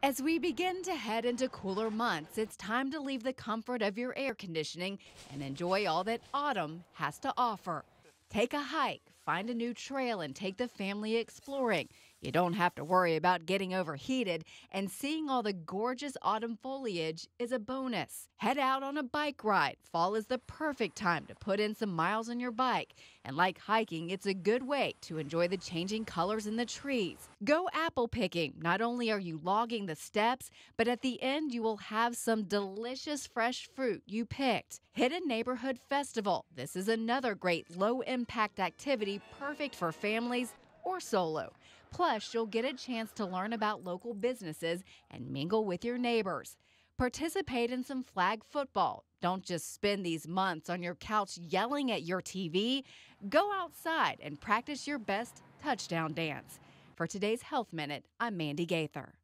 As we begin to head into cooler months, it's time to leave the comfort of your air conditioning and enjoy all that autumn has to offer. Take a hike find a new trail and take the family exploring. You don't have to worry about getting overheated, and seeing all the gorgeous autumn foliage is a bonus. Head out on a bike ride. Fall is the perfect time to put in some miles on your bike. And like hiking, it's a good way to enjoy the changing colors in the trees. Go apple picking. Not only are you logging the steps, but at the end, you will have some delicious fresh fruit you picked. Hit a neighborhood festival. This is another great low impact activity perfect for families or solo. Plus, you'll get a chance to learn about local businesses and mingle with your neighbors. Participate in some flag football. Don't just spend these months on your couch yelling at your TV. Go outside and practice your best touchdown dance. For today's Health Minute, I'm Mandy Gaither.